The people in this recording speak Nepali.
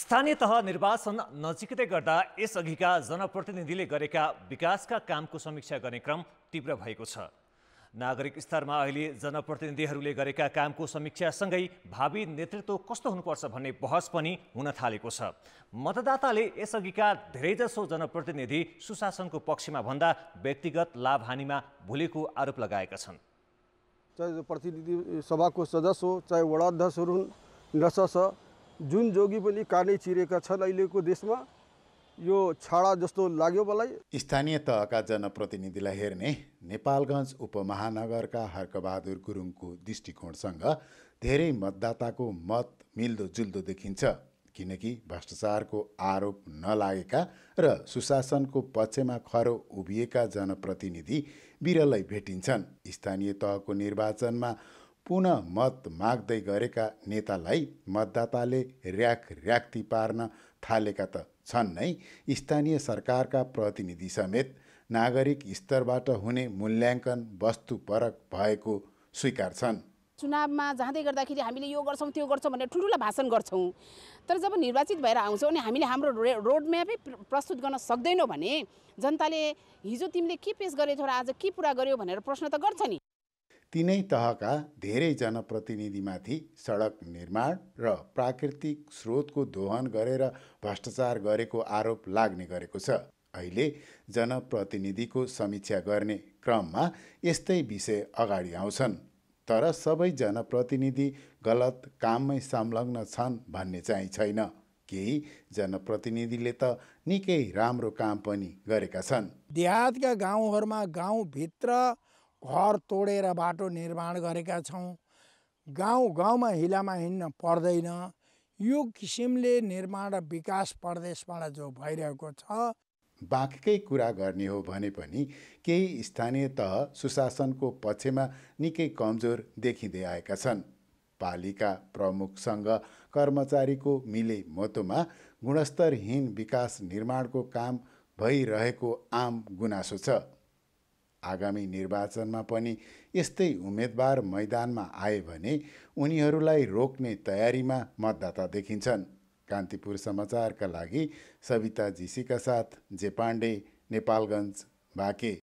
स्थानीय तह निर्वाचन नजिकै गर्दा यसअघिका जनप्रतिनिधिले गरेका विकासका कामको समीक्षा गर्ने क्रम तीव्र भएको छ नागरिक स्तरमा अहिले जनप्रतिनिधिहरूले गरेका कामको समीक्षासँगै भावी नेतृत्व कस्तो हुनुपर्छ भन्ने बहस पनि हुन थालेको छ मतदाताले यसअघिका धेरैजसो जनप्रतिनिधि सुशासनको पक्षमा भन्दा व्यक्तिगत लाभहानीमा भुलेको आरोप लगाएका छन् चाहे प्रतिनिधि सभाको सदस्य हो चाहे वडाध्यक्षहरू हुन् नसस जुन जोगी पनि कानै चिरेका छन् अहिलेको देशमा यो छाडा जस्तो लाग्यो मलाई स्थानीय तहका जनप्रतिनिधिलाई हेर्ने नेपालगञ्ज उपमहानगरका हर्कबहादुर गुरुङको दृष्टिकोणसँग धेरै मतदाताको मत मिल्दोजुल्दो देखिन्छ किनकि भ्रष्टाचारको आरोप नलागेका र सुशासनको पक्षमा खरो उभिएका जनप्रतिनिधि बिरलै भेटिन्छन् स्थानीय तहको निर्वाचनमा पुनः मत माग्दै गरेका नेतालाई मतदाताले र्याक र्याक्ति पार्न थालेका त छन् नै स्थानीय सरकारका प्रतिनिधि समेत नागरिक स्तरबाट हुने मूल्याङ्कन वस्तुपरक भएको स्वीकार छन् चुनावमा जाँदै गर्दाखेरि हामीले यो गर्छौँ त्यो गर्छौँ भनेर ठुल्ठुला भाषण गर्छौँ तर जब निर्वाचित भएर आउँछौँ अनि हामीले हाम्रो रे रोडम्यापै प्रस्तुत गर्न सक्दैनौँ भने जनताले हिजो तिमीले के पेस गरेको र आज के पुरा गर्यो भनेर प्रश्न त गर्छ नि तिनै तहका धेरै जनप्रतिनिधिमाथि सडक निर्माण र प्राकृतिक स्रोतको दोहन गरेर भ्रष्टाचार गरेको आरोप लाग्ने गरेको छ अहिले जनप्रतिनिधिको समीक्षा गर्ने क्रममा यस्तै विषय अगाडि आउँछन् तर सबै जनप्रतिनिधि गलत काममै संलग्न छन् भन्ने चाहिँ छैन केही जनप्रतिनिधिले त निकै राम्रो काम पनि गरेका छन् देहातका गाउँहरूमा गाउँभित्र घर तोडेर बाटो निर्माण गरेका छौँ गाउँ गाउँमा हिलामा हिँड्न पर्दैन यो किसिमले निर्माण र विकास प्रदेशबाट जो भइरहेको छ बाँकीकै कुरा गर्ने हो भने पनि केही स्थानीय तह सुशासनको पक्षमा निकै कमजोर देखिँदै आएका छन् पालिका प्रमुखसँग कर्मचारीको मिले मतोमा गुणस्तरहीन विकास निर्माणको काम भइरहेको आम गुनासो छ आगामी निर्वाचनमा पनि यस्तै उम्मेद्वार मैदानमा आए भने उनीहरूलाई रोक्ने तयारीमा मतदाता देखिन्छन् कान्तिपुर समाचारका लागि सविता जीसीका साथ जे पाण्डे नेपालगञ्ज बाँके